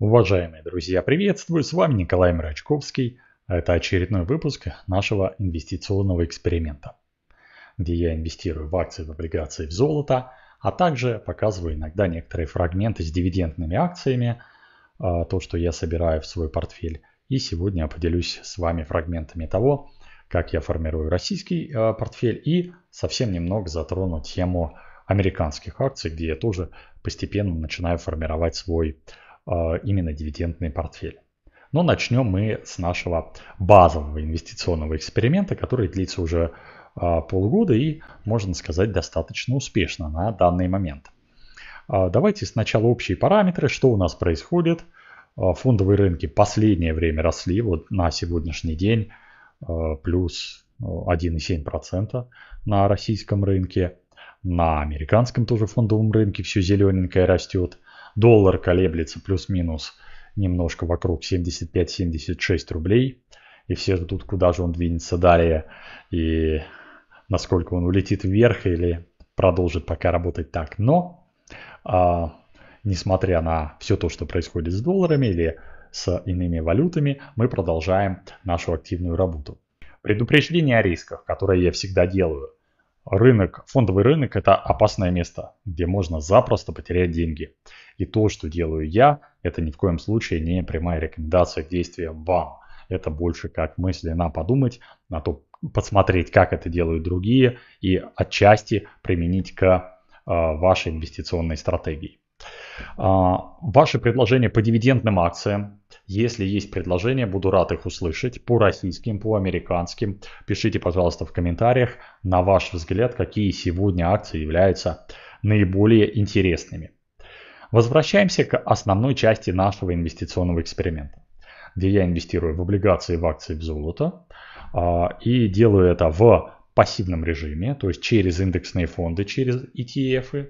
Уважаемые друзья, приветствую! С вами Николай Мрачковский. Это очередной выпуск нашего инвестиционного эксперимента, где я инвестирую в акции, в облигации, в золото, а также показываю иногда некоторые фрагменты с дивидендными акциями, а, то, что я собираю в свой портфель. И сегодня я поделюсь с вами фрагментами того, как я формирую российский а, портфель и совсем немного затрону тему американских акций, где я тоже постепенно начинаю формировать свой портфель Э, именно дивидендный портфель. Но начнем мы с нашего базового инвестиционного эксперимента, который длится уже э, полгода и, можно сказать, достаточно успешно на данный момент. Э, давайте сначала общие параметры, что у нас происходит. Фондовые рынки последнее время росли, вот на сегодняшний день плюс 1,7% на российском рынке. На американском тоже фондовом рынке все зелененькое растет – Доллар колеблется плюс-минус немножко вокруг 75-76 рублей. И все ждут, куда же он двинется далее. И насколько он улетит вверх или продолжит пока работать так. Но, а, несмотря на все то, что происходит с долларами или с иными валютами, мы продолжаем нашу активную работу. Предупреждение о рисках, которые я всегда делаю – Рынок, фондовый рынок это опасное место, где можно запросто потерять деньги. И то, что делаю я, это ни в коем случае не прямая рекомендация к действиям вам. Это больше как мысли на подумать, на то посмотреть, как это делают другие и отчасти применить к а, вашей инвестиционной стратегии. А, ваши предложения по дивидендным акциям если есть предложения, буду рад их услышать по российским, по американским. Пишите, пожалуйста, в комментариях, на ваш взгляд, какие сегодня акции являются наиболее интересными. Возвращаемся к основной части нашего инвестиционного эксперимента, где я инвестирую в облигации, в акции, в золото. А, и делаю это в пассивном режиме, то есть через индексные фонды, через ETF.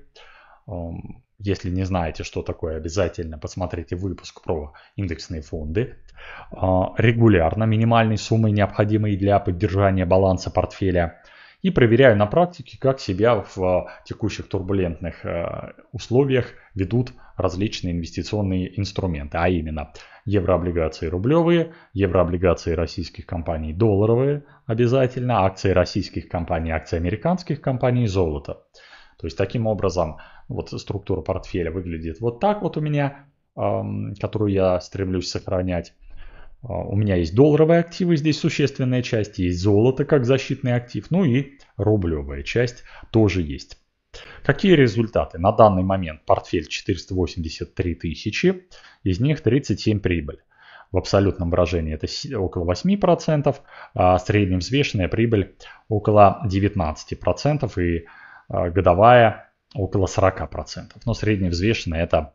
Если не знаете, что такое, обязательно посмотрите выпуск про индексные фонды. А, регулярно минимальной суммой, необходимой для поддержания баланса портфеля. И проверяю на практике, как себя в а, текущих турбулентных э, условиях ведут различные инвестиционные инструменты, а именно еврооблигации рублевые, еврооблигации российских компаний долларовые обязательно, акции российских компаний, акции американских компаний, золото. То есть таким образом вот структура портфеля выглядит вот так вот у меня, которую я стремлюсь сохранять. А, у меня есть долларовые активы, здесь существенная часть, есть золото как защитный актив, ну и рублевая часть тоже есть. Какие результаты? На данный момент портфель 483 тысячи, из них 37 прибыль. В абсолютном выражении это около 8%, а средневзвешенная прибыль около 19% и а, годовая около 40%. Но средневзвешенно это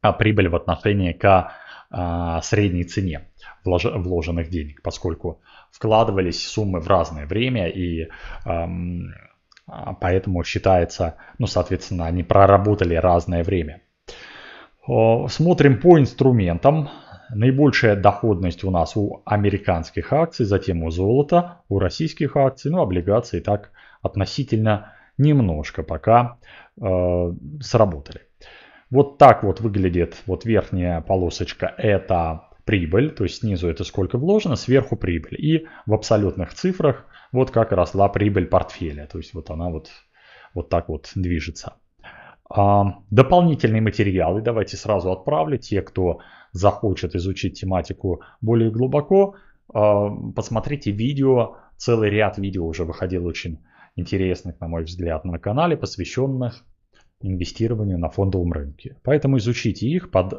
а, прибыль в отношении к а, средней цене вложенных денег, поскольку вкладывались суммы в разное время и а, поэтому считается, ну, соответственно, они проработали разное время. Смотрим по инструментам. Наибольшая доходность у нас у американских акций, затем у золота, у российских акций, ну, облигаций так относительно немножко пока э, сработали. Вот так вот выглядит вот верхняя полосочка. Это прибыль, то есть снизу это сколько вложено, сверху прибыль. И в абсолютных цифрах вот как росла прибыль портфеля. То есть вот она вот, вот так вот движется. А, дополнительные материалы давайте сразу отправлю. Те, кто захочет изучить тематику более глубоко, э, посмотрите видео. Целый ряд видео уже выходил очень интересных, на мой взгляд, на канале, посвященных инвестированию на фондовом рынке. Поэтому изучите их. Под э,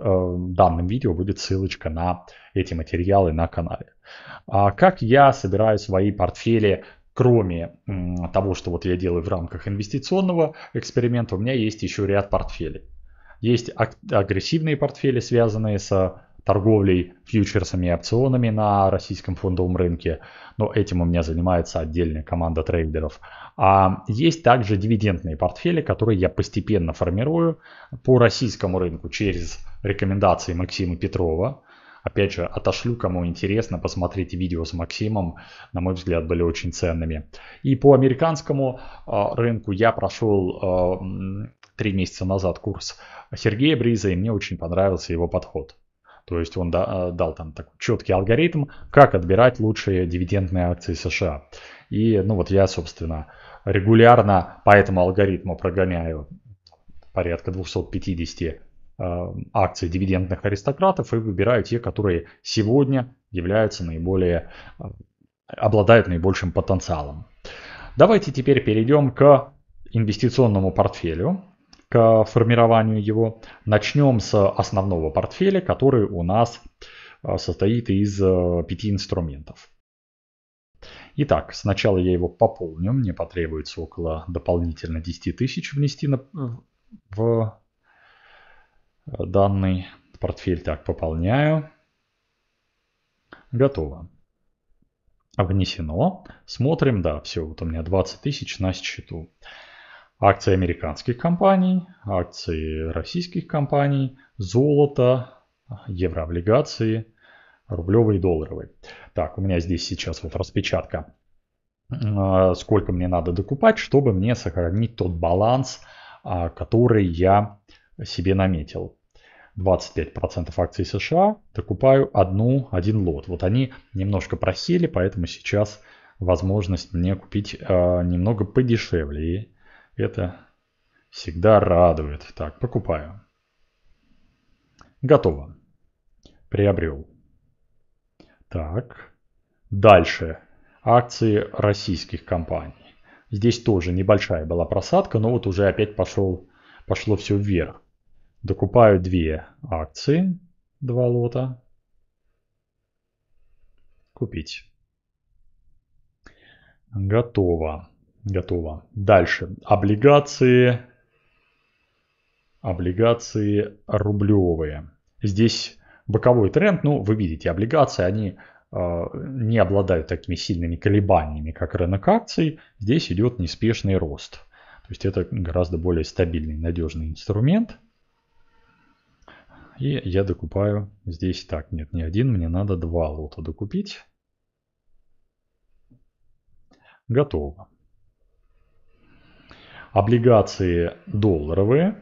данным видео будет ссылочка на эти материалы на канале. А как я собираю свои портфели, кроме м, того, что вот я делаю в рамках инвестиционного эксперимента, у меня есть еще ряд портфелей. Есть агрессивные портфели, связанные с торговлей фьючерсами и опционами на российском фондовом рынке, но этим у меня занимается отдельная команда трейдеров. А есть также дивидендные портфели, которые я постепенно формирую по российскому рынку через рекомендации Максима Петрова. Опять же, отошлю, кому интересно, посмотрите видео с Максимом, на мой взгляд, были очень ценными. И по американскому э, рынку я прошел а, три э, месяца назад курс Сергея Бриза, и мне очень понравился его подход. То есть он да, э, дал там такой четкий алгоритм, как отбирать лучшие дивидендные акции США. И ну вот я, собственно, регулярно по этому алгоритму прогоняю порядка 250 э, акций дивидендных аристократов и выбираю те, которые сегодня являются наиболее, э, обладают наибольшим потенциалом. Давайте теперь перейдем к инвестиционному портфелю к формированию его. Начнем с основного портфеля, который у нас э, состоит из э, пяти инструментов. Итак, сначала я его пополню. Мне потребуется около дополнительно 10 тысяч внести на, в данный портфель. Так, пополняю. Готово. Внесено. Смотрим, да, все, вот у меня 20 тысяч на счету акции американских компаний, акции российских компаний, золото, еврооблигации, рублевые и долларовые. Так, у меня здесь сейчас вот распечатка, а, сколько мне надо докупать, чтобы мне сохранить тот баланс, а, который я себе наметил. 25% акций США, докупаю одну, один лот. Вот они немножко просели, поэтому сейчас возможность мне купить э, немного подешевле. Это всегда радует. Так, покупаю. Готово. Приобрел. Так. Дальше. Акции российских компаний. Здесь тоже небольшая была просадка, но вот уже опять пошел, пошло все вверх. Докупаю две акции, два лота. Купить. Готово. Готово. Дальше. Облигации. Облигации рублевые. Здесь боковой тренд. Ну, вы видите, облигации, они э, не обладают такими сильными колебаниями, как рынок акций. Здесь идет неспешный рост. То есть это гораздо более стабильный, надежный инструмент. И я докупаю здесь так. Нет, не один, мне надо два лота докупить. Готово. Облигации долларовые,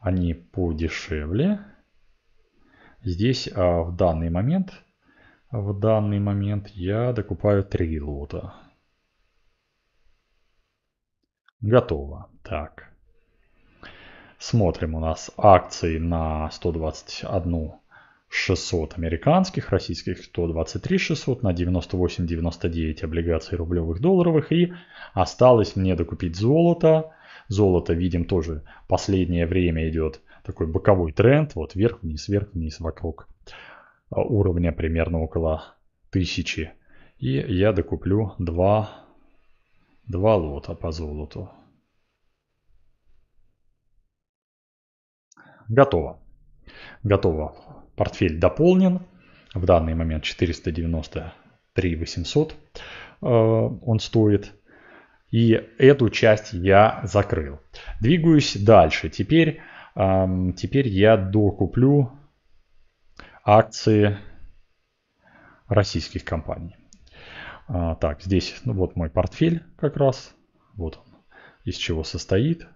они подешевле. Здесь а, в данный момент, в данный момент я докупаю три лота. Готово. Так. Смотрим у нас акции на 121 600 американских, российских 123 600 на 98-99 облигаций рублевых долларовых. И осталось мне докупить золото. Золото, видим, тоже последнее время идет такой боковой тренд. Вот вверх-вниз, вверх-вниз вокруг уровня примерно около 1000. И я докуплю 2, 2 лота по золоту. Готово. Готово. Портфель дополнен. В данный момент 493 800 э, он стоит. И эту часть я закрыл. Двигаюсь дальше. Теперь, эм, теперь я докуплю акции российских компаний. А, так, здесь ну, вот мой портфель как раз. Вот он, из чего состоит.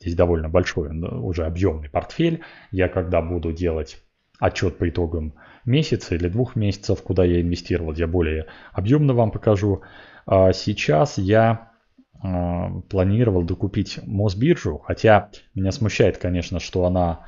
Здесь довольно большой уже объемный портфель. Я когда буду делать отчет по итогам месяца или двух месяцев, куда я инвестировал. Я более объемно вам покажу. А сейчас я а, планировал докупить Мосбиржу, хотя меня смущает, конечно, что она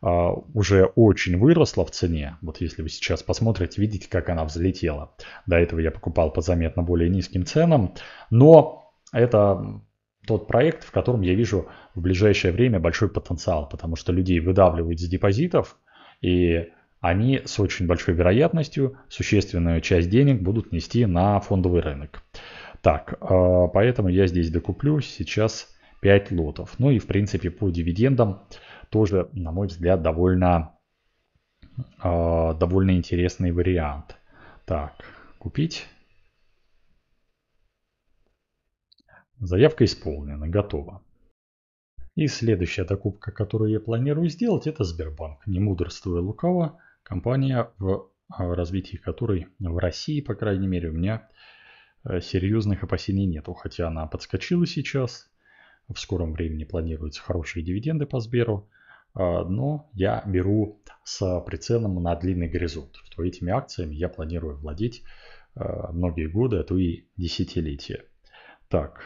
а, уже очень выросла в цене. Вот если вы сейчас посмотрите, видите, как она взлетела. До этого я покупал по заметно более низким ценам. Но это тот проект, в котором я вижу в ближайшее время большой потенциал, потому что людей выдавливают из депозитов, и они с очень большой вероятностью существенную часть денег будут нести на фондовый рынок. Так, а, поэтому я здесь докуплю сейчас 5 лотов. Ну и в принципе по дивидендам тоже, на мой взгляд, довольно, а, довольно интересный вариант. Так, купить. Заявка исполнена, готово. И следующая докупка, которую я планирую сделать, это Сбербанк. Не мудрствуя лукаво, компания, в а, развитии которой в России, по крайней мере, у меня э, серьезных опасений нету. Хотя она подскочила сейчас, в скором времени планируются хорошие дивиденды по Сберу, а, но я беру с прицелом на длинный горизонт, что этими акциями я планирую владеть э, многие годы, а то и десятилетия. Так,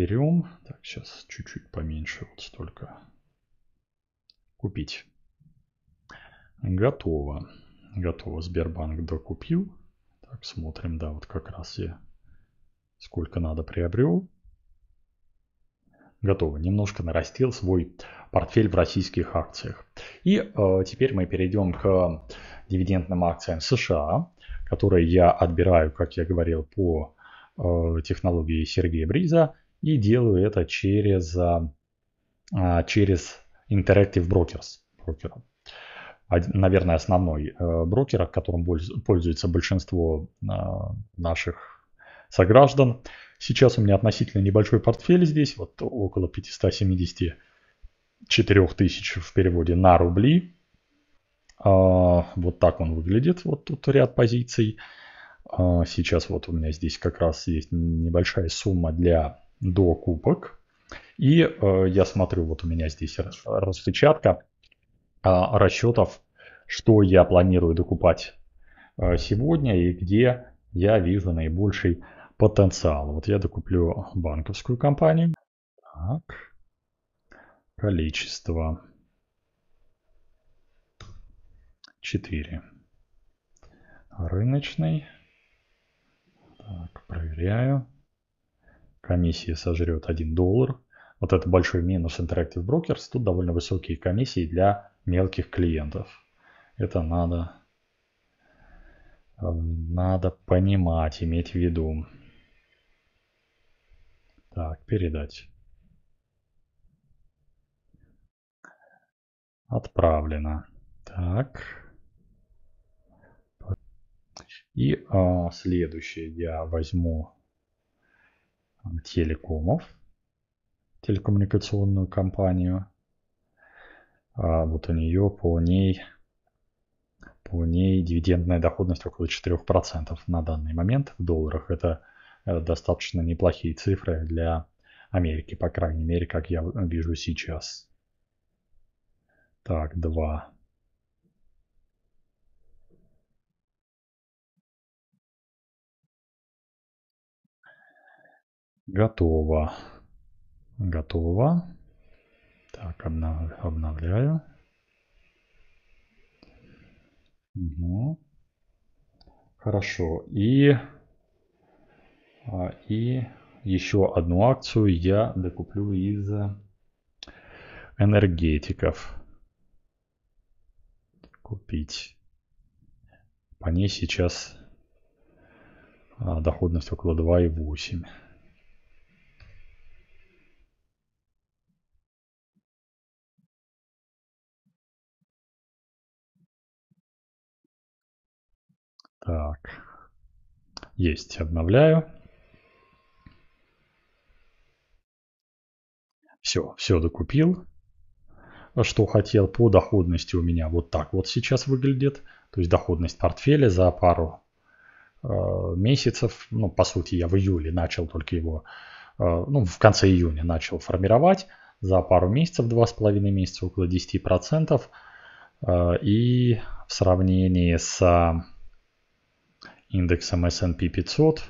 берем. Так, сейчас чуть-чуть поменьше, вот столько. Купить. Готово. Готово. Сбербанк докупил. Так, смотрим, да, вот как раз я сколько надо приобрел. Готово. Немножко нарастил свой портфель в российских акциях. И э, теперь мы перейдем к дивидендным акциям США, которые я отбираю, как я говорил, по э, технологии Сергея Бриза и делаю это через, а, а, через Interactive Brokers. Брокера. Наверное, основной э, брокер, которым пользуется большинство а, наших сограждан. Сейчас у меня относительно небольшой портфель здесь, вот около 574 тысяч в переводе на рубли. Вот так он выглядит, вот тут ряд позиций. Сейчас вот у меня здесь как раз есть небольшая сумма для до кубок. И э, я смотрю, вот у меня здесь распечатка э, расчетов, что я планирую докупать э, сегодня и где я вижу наибольший потенциал. Вот я докуплю банковскую компанию. Так. Количество. 4. Рыночный. Так, проверяю комиссия сожрет 1 доллар. Вот это большой минус Interactive Brokers. Тут довольно высокие комиссии для мелких клиентов. Это надо, э, надо понимать, иметь в виду. Так, передать. Отправлено. Так. И а, следующее я возьму телекомов, телекоммуникационную компанию. А вот у нее по ней, по ней дивидендная доходность около 4% на данный момент в долларах. Это э, достаточно неплохие цифры для Америки, по крайней мере, как я вижу сейчас. Так, два Готово. Готово. Так, обновляю. Угу. Хорошо. И, а, и еще одну акцию я докуплю из энергетиков. Купить. По ней сейчас а, доходность около 2,8. Так. Есть, обновляю. Все, все докупил. Что хотел по доходности у меня вот так вот сейчас выглядит. То есть доходность портфеля за пару э, месяцев, ну по сути я в июле начал только его, э, ну в конце июня начал формировать. За пару месяцев, два с половиной месяца, около 10%. Э, и в сравнении с индексом S&P 500.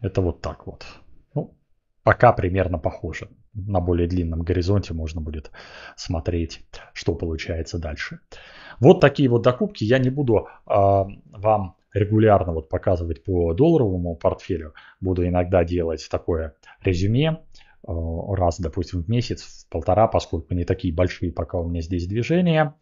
Это вот так вот. Ну, пока примерно похоже. На более длинном горизонте можно будет смотреть, что получается дальше. Вот такие вот докупки. Я не буду э, вам регулярно вот показывать по долларовому портфелю. Буду иногда делать такое резюме э, раз, допустим, в месяц, в полтора, поскольку не такие большие пока у меня здесь движения.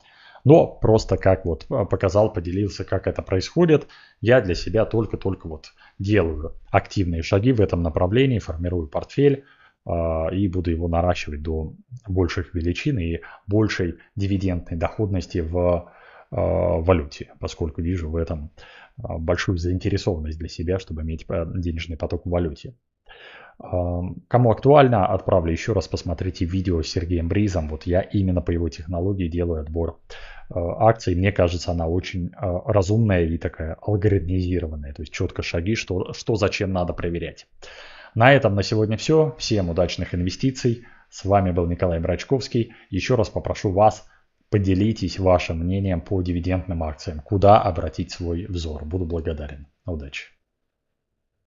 Но просто как вот а, показал, поделился, как это происходит, я для себя только-только вот делаю активные шаги в этом направлении, формирую портфель а, и буду его наращивать до больших величин и большей дивидендной доходности в а, валюте, поскольку вижу в этом большую заинтересованность для себя, чтобы иметь денежный поток в валюте. Эм, кому актуально, отправлю еще раз, посмотрите видео с Сергеем Бризом. Вот я именно по его технологии делаю отбор э, акций. Мне кажется, она очень э, разумная и такая алгоритмизированная. То есть четко шаги, что, что зачем надо проверять. На этом на сегодня все. Всем удачных инвестиций. С вами был Николай Брачковский. Еще раз попрошу вас, поделитесь вашим мнением по дивидендным акциям. Куда обратить свой взор. Буду благодарен. Удачи.